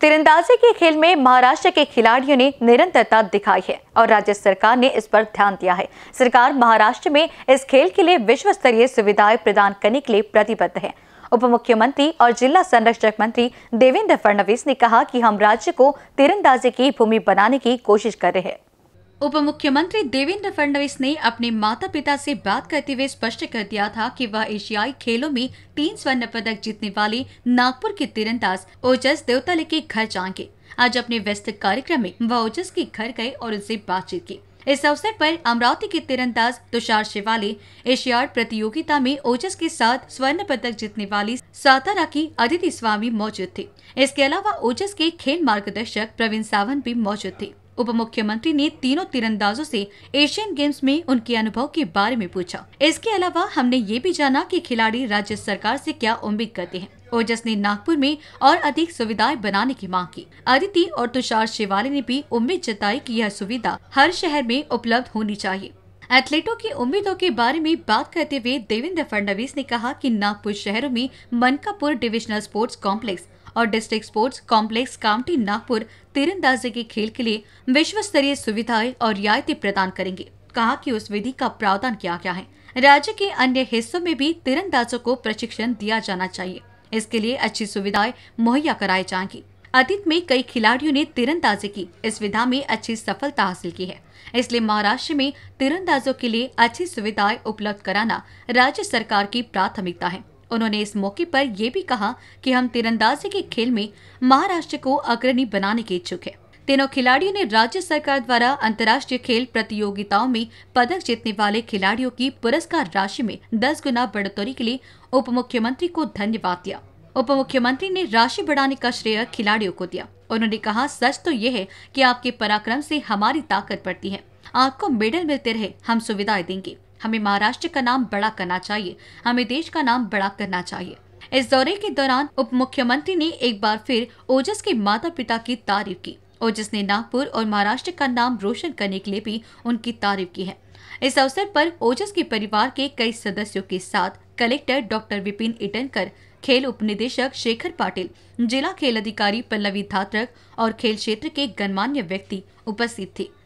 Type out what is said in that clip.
तीरंदाजी के खेल में महाराष्ट्र के खिलाड़ियों ने निरंतरता दिखाई है और राज्य सरकार ने इस पर ध्यान दिया है सरकार महाराष्ट्र में इस खेल के लिए विश्व स्तरीय सुविधाएं प्रदान करने के लिए प्रतिबद्ध है उप मुख्यमंत्री और जिला संरक्षक मंत्री देवेंद्र फडणवीस ने कहा कि हम राज्य को तीरंदाजी की भूमि बनाने की कोशिश कर रहे हैं उप मुख्यमंत्री देवेंद्र फडणवीस ने अपने माता पिता से बात करते हुए स्पष्ट कर दिया था कि वह एशियाई खेलों में तीन स्वर्ण पदक जीतने वाले नागपुर के तीरंदाज ओजस देवताले के घर जाएंगे आज अपने व्यस्त कार्यक्रम में वह ओजस के घर गए और उनसे बातचीत की इस अवसर पर अमरावती के तीरंदाज तुषार शिवाले एशियाड प्रतियोगिता में ओजस के साथ स्वर्ण पदक जीतने वाली सातारा की अदिति स्वामी मौजूद थी इसके अलावा ओजस के खेल मार्गदर्शक प्रवीण सावंत भी मौजूद थे उप मुख्यमंत्री ने तीनों तीरंदाजों से एशियन गेम्स में उनके अनुभव के बारे में पूछा इसके अलावा हमने ये भी जाना कि खिलाड़ी राज्य सरकार से क्या उम्मीद करते हैं ओजस ने नागपुर में और अधिक सुविधाएं बनाने की मांग की अदिति और तुषार शिवाली ने भी उम्मीद जताई कि यह सुविधा हर शहर में उपलब्ध होनी चाहिए एथलीटों की उम्मीदों के बारे में बात करते हुए देवेंद्र फडणवीस ने कहा कि नागपुर शहर में मनकापुर डिविजनल स्पोर्ट्स कॉम्प्लेक्स और district sports complex Kamptee Nagpur तीरंदाजी के खेल के लिए विश्व स्तरीय सुविधाएं और रियायतें प्रदान करेंगे कहा कि उस विधि का प्रावधान किया गया है राज्य के अन्य हिस्सों में भी तीरंदाजों को प्रशिक्षण दिया जाना चाहिए इसके लिए अच्छी सुविधाएं मुहैया कराई जाएंगी अतीत में कई खिलाड़ियों ने तीरंदाजी की इस विधा में अच्छी सफलता हासिल की है इसलिए महाराष्ट्र में तीरंदाजों के लिए अच्छी सुविधाएं उपलब्ध कराना राज्य सरकार की प्राथमिकता है उन्होंने इस मौके पर यह भी कहा कि हम तीरंदाजी के खेल में महाराष्ट्र को अग्रणी बनाने के इच्छुक है तीनों खिलाड़ियों ने राज्य सरकार द्वारा अंतर्राष्ट्रीय खेल प्रतियोगिताओं में पदक जीतने वाले खिलाड़ियों की पुरस्कार राशि में दस गुना बढ़ोतरी के लिए उप मुख्यमंत्री को धन्यवाद दिया उप मुख्यमंत्री ने राशि बढ़ाने का श्रेय खिलाड़ियों को दिया उन्होंने कहा सच तो यह है कि आपके पराक्रम से हमारी ताकत बढ़ती है आपको मेडल मिलते रहे हम सुविधाएं देंगे हमें महाराष्ट्र का नाम बड़ा करना चाहिए हमें देश का नाम बड़ा करना चाहिए इस दौरे के दौरान उप मुख्यमंत्री ने एक बार फिर ओजस के माता पिता की तारीफ की ओजस ने नागपुर और महाराष्ट्र का नाम रोशन करने के लिए भी उनकी तारीफ की है इस अवसर पर ओजस के परिवार के कई सदस्यों के साथ कलेक्टर डॉक्टर विपिन इटनकर खेल उपनिदेशक शेखर पाटिल जिला खेल अधिकारी पल्लवी धात्रक और खेल क्षेत्र के गणमान्य व्यक्ति उपस्थित थे